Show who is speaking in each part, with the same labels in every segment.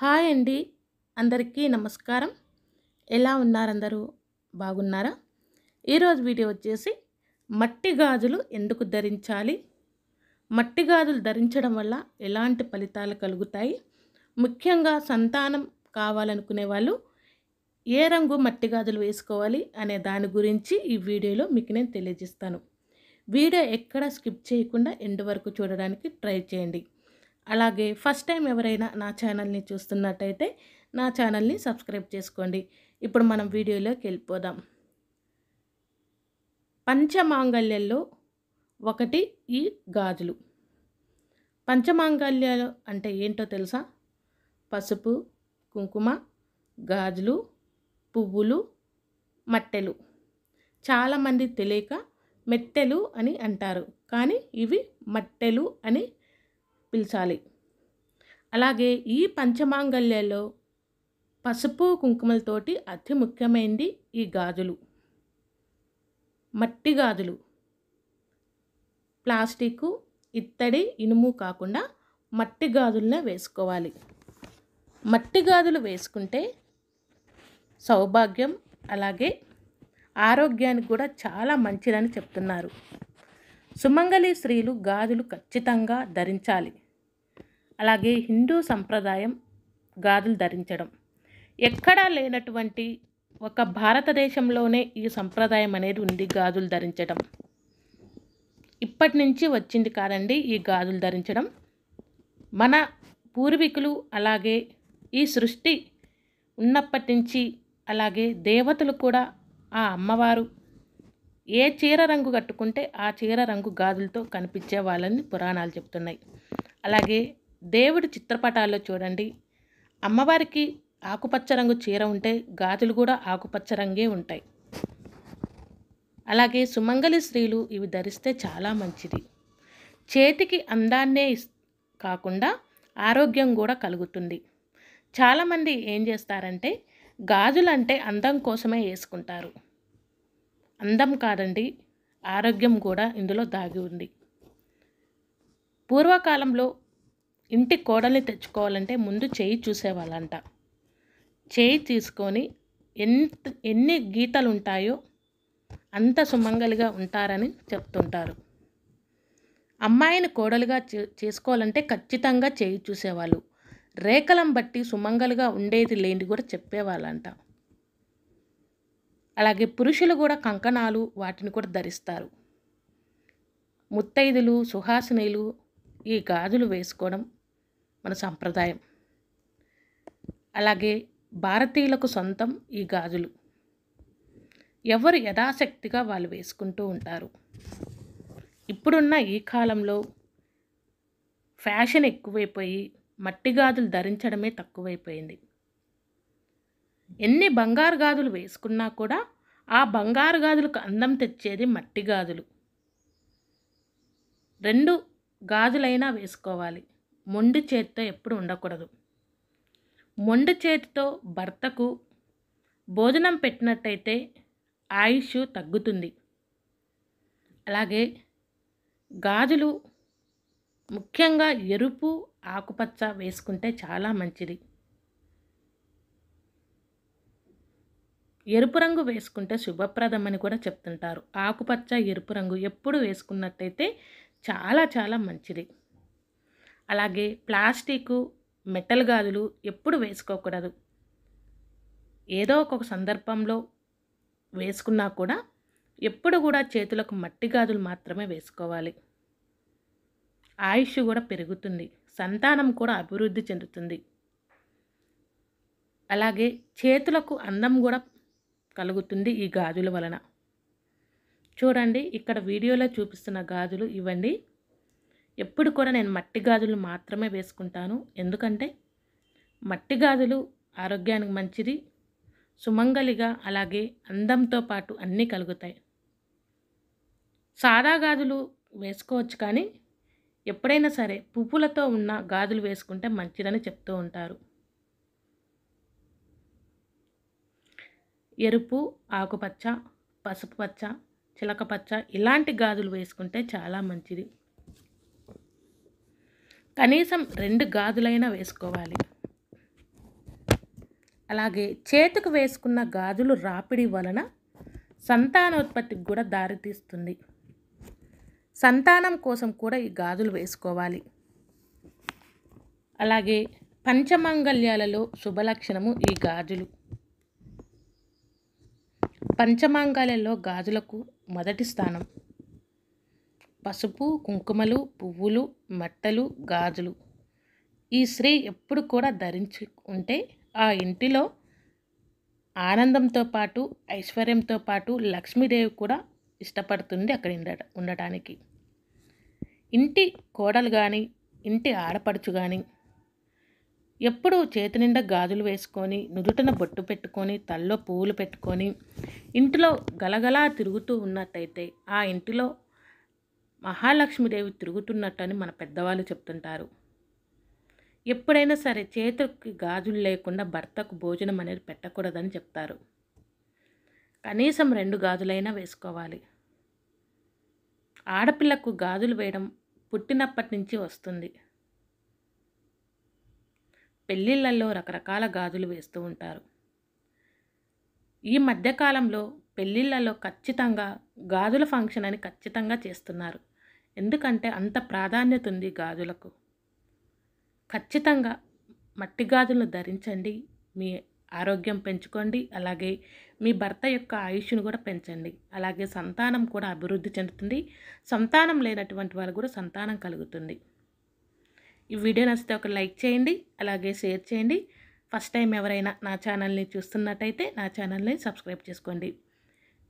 Speaker 1: hi అండి అందరికీ నమస్కారం ఎలా ఉన్నారందరూ బాగున్నారా ఈరోజు వీడియో వచ్చేసి మట్టి గాజులు ఎందుకు ధరించాలి మట్టి గాజులు ధరించడం వల్ల ఎలాంటి ఫలితాలు కలుగుతాయి ముఖ్యంగా సంతానం కావాలనుకునే వాళ్ళు ఏ రంగు మట్టి గాజులు వేసుకోవాలి అనే దాని గురించి ఈ వీడియోలో మీకు నేను తెలియజేస్తాను వీడియో ఎక్కడ స్కిప్ చేయకుండా ఎండు వరకు చూడడానికి ట్రై చేయండి అలాగే ఫస్ట్ టైం ఎవరైనా నా ఛానల్ని చూస్తున్నట్టయితే నా ఛానల్ని సబ్స్క్రైబ్ చేసుకోండి ఇప్పుడు మనం వీడియోలోకి వెళ్ళిపోదాం పంచమాంగళ్యంలో ఒకటి ఈ గాజులు పంచమాంగళ్యాలు అంటే ఏంటో తెలుసా పసుపు కుంకుమ గాజులు పువ్వులు మట్టెలు చాలామంది తెలియక మెట్టెలు అని అంటారు కానీ ఇవి మట్టెలు అని పిలిచాలి అలాగే ఈ పంచమాంగళ్యాల్లో పసుపు కుంకుమలతోటి అతి ముఖ్యమైనది ఈ గాజులు మట్టి గాజులు ప్లాస్టిక్ ఇత్తడి ఇనుము కాకుండా మట్టి గాజులనే వేసుకోవాలి మట్టి గాజులు వేసుకుంటే సౌభాగ్యం అలాగే ఆరోగ్యానికి కూడా చాలా మంచిదని చెప్తున్నారు సుమంగళి స్త్రీలు గాజులు ఖచ్చితంగా ధరించాలి అలాగే హిందూ సంప్రదాయం గాజులు ధరించడం ఎక్కడా లేనటువంటి ఒక భారతదేశంలోనే ఈ సంప్రదాయం అనేది ఉంది గాజులు ధరించడం ఇప్పటి నుంచి వచ్చింది కాదండి ఈ గాజులు ధరించడం మన పూర్వీకులు అలాగే ఈ సృష్టి ఉన్నప్పటి నుంచి అలాగే దేవతలు కూడా ఆ అమ్మవారు ఏ చీర రంగు కట్టుకుంటే ఆ చీర రంగు గాజులతో కనిపించే వాళ్ళని పురాణాలు చెప్తున్నాయి అలాగే దేవుడి చిత్రపటాల్లో చూడండి అమ్మవారికి ఆకుపచ్చ రంగు చీర ఉంటే గాజులు కూడా ఆకుపచ్చ రంగే ఉంటాయి అలాగే సుమంగలి స్త్రీలు ఇవి ధరిస్తే చాలా మంచిది చేతికి అందాన్నే కాకుండా ఆరోగ్యం కూడా కలుగుతుంది చాలామంది ఏం చేస్తారంటే గాజులు అంటే అందం కోసమే వేసుకుంటారు అందం కాదండి ఆరోగ్యం కూడా ఇందులో దాగి ఉంది పూర్వకాలంలో ఇంటి కోడల్ని తెచ్చుకోవాలంటే ముందు చేయి చూసేవాళ్ళంట చేయి తీసుకొని ఎంత ఎన్ని గీతలు ఉంటాయో అంత సుమంగలిగా ఉంటారని చెప్తుంటారు అమ్మాయిని కోడలుగా చేసుకోవాలంటే ఖచ్చితంగా చేయి చూసేవాళ్ళు రేఖలం బట్టి సుమంగలుగా ఉండేది లేని కూడా చెప్పేవాళ్ళంట అలాగే పురుషులు కూడా కంకణాలు వాటిని కూడా ధరిస్తారు ముత్తైదులు సుహాసినీలు ఈ గాజులు వేసుకోవడం మన సంప్రదాయం అలాగే భారతీయులకు సొంతం ఈ గాజులు ఎవరు యథాశక్తిగా వాళ్ళు వేసుకుంటూ ఉంటారు ఇప్పుడున్న ఈ కాలంలో ఫ్యాషన్ ఎక్కువైపోయి మట్టి గాజులు ధరించడమే తక్కువైపోయింది ఎన్ని బంగారు గాజులు వేసుకున్నా కూడా ఆ బంగారు గాజులకు అందం తెచ్చేది మట్టి గాజులు రెండు గాజులైనా వేసుకోవాలి మొండి చేతితో ఎప్పుడు ఉండకూడదు మొండి చేతితో భర్తకు భోజనం పెట్టినట్టయితే ఆయుష్ తగ్గుతుంది అలాగే గాజులు ముఖ్యంగా ఎరుపు ఆకుపచ్చ వేసుకుంటే చాలా మంచిది ఎరుపు రంగు వేసుకుంటే శుభప్రదమని కూడా చెప్తుంటారు ఆకుపచ్చ ఎరుపు రంగు ఎప్పుడు వేసుకున్నట్టయితే చాలా చాలా మంచిది అలాగే ప్లాస్టిక్ మెటల్ గాజులు ఎప్పుడు వేసుకోకూడదు ఏదో ఒక సందర్భంలో వేసుకున్నా కూడా ఎప్పుడు కూడా చేతులకు మట్టి గాజులు మాత్రమే వేసుకోవాలి ఆయుష్ కూడా పెరుగుతుంది సంతానం కూడా అభివృద్ధి చెందుతుంది అలాగే చేతులకు అందం కూడా కలుగుతుంది ఈ గాజుల వలన చూడండి ఇక్కడ వీడియోలో చూపిస్తున్న గాజులు ఇవ్వండి ఎప్పుడు కూడా నేను మట్టి గాజులు మాత్రమే వేసుకుంటాను ఎందుకంటే మట్టి గాజులు ఆరోగ్యానికి మంచిది సుమంగలిగా అలాగే అందంతో పాటు అన్నీ కలుగుతాయి సాదా గాజులు వేసుకోవచ్చు కానీ ఎప్పుడైనా సరే పువ్వులతో ఉన్న గాజులు వేసుకుంటే మంచిదని చెప్తూ ఉంటారు ఎరుపు ఆకుపచ్చ పసుపు పచ్చ చిలకపచ్చ ఇలాంటి గాజులు వేసుకుంటే చాలా మంచిది కనీసం రెండు గాజులైనా వేసుకోవాలి అలాగే చేతికి వేసుకున్న గాజులు రాపిడి వలన సంతానోత్పత్తికి కూడా దారితీస్తుంది సంతానం కోసం కూడా ఈ గాజులు వేసుకోవాలి అలాగే పంచమాంగల్యాలలో శుభలక్షణము ఈ గాజులు పంచమాంగాలలో గాజులకు మొదటి స్థానం పసుపు కుంకుమలు పువ్వులు మట్టలు గాజులు ఈ స్త్రీ ఎప్పుడు కూడా ధరించి ఉంటే ఆ ఇంటిలో ఆనందంతో పాటు ఐశ్వర్యంతో పాటు లక్ష్మీదేవి కూడా ఇష్టపడుతుంది అక్కడ ఉండటానికి ఇంటి కోడలు కానీ ఇంటి ఆడపడుచు కానీ ఎప్పుడూ చేతి నిండా గాజులు వేసుకొని నుదుటన బొట్టు పెట్టుకొని తల్లో పువ్వులు పెట్టుకొని ఇంటిలో గలగలా తిరుగుతూ ఉన్నట్టయితే ఆ ఇంటిలో మహాలక్ష్మీదేవి తిరుగుతున్నట్టు అని మన పెద్దవాళ్ళు చెప్తుంటారు ఎప్పుడైనా సరే చేతికి గాజులు లేకుండా భర్తకు భోజనం అనేది పెట్టకూడదని చెప్తారు కనీసం రెండు గాజులైనా వేసుకోవాలి ఆడపిల్లకు గాజులు వేయడం పుట్టినప్పటి నుంచి వస్తుంది పెళ్ళిళ్ళల్లో రకరకాల గాజులు వేస్తూ ఉంటారు ఈ మధ్యకాలంలో పెళ్ళిళ్ళలో ఖచ్చితంగా గాజుల ఫంక్షన్ అని ఖచ్చితంగా చేస్తున్నారు ఎందుకంటే అంత ప్రాధాన్యత ఉంది గాజులకు ఖచ్చితంగా మట్టి గాజులను ధరించండి మీ ఆరోగ్యం పెంచుకోండి అలాగే మీ భర్త యొక్క ఆయుష్ను కూడా పెంచండి అలాగే సంతానం కూడా అభివృద్ధి చెందుతుంది సంతానం లేనటువంటి వాళ్ళు కూడా సంతానం కలుగుతుంది ఈ వీడియో నచ్చితే ఒక లైక్ చేయండి అలాగే షేర్ చేయండి ఫస్ట్ టైం ఎవరైనా నా ఛానల్ని చూస్తున్నట్టయితే నా ఛానల్ని సబ్స్క్రైబ్ చేసుకోండి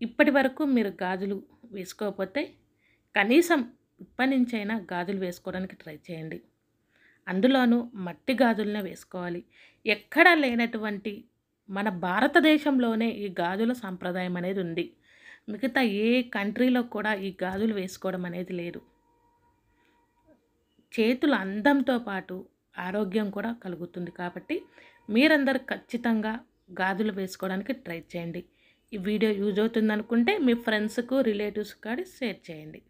Speaker 1: ఇప్పటి వరకు మీరు గాజులు వేసుకోకపోతే కనీసం ఇప్పటి నుంచైనా గాజులు వేసుకోవడానికి ట్రై చేయండి అందులోనూ మట్టి గాజులనే వేసుకోవాలి ఎక్కడా లేనటువంటి మన భారతదేశంలోనే ఈ గాజుల సాంప్రదాయం అనేది ఉంది మిగతా ఏ కంట్రీలో కూడా ఈ గాజులు వేసుకోవడం అనేది లేదు చేతుల అందంతో పాటు ఆరోగ్యం కూడా కలుగుతుంది కాబట్టి మీరందరూ ఖచ్చితంగా గాజులు వేసుకోవడానికి ట్రై చేయండి ఈ వీడియో యూజ్ అవుతుంది అనుకుంటే మీ ఫ్రెండ్స్కు రిలేటివ్స్ కాడి షేర్ చేయండి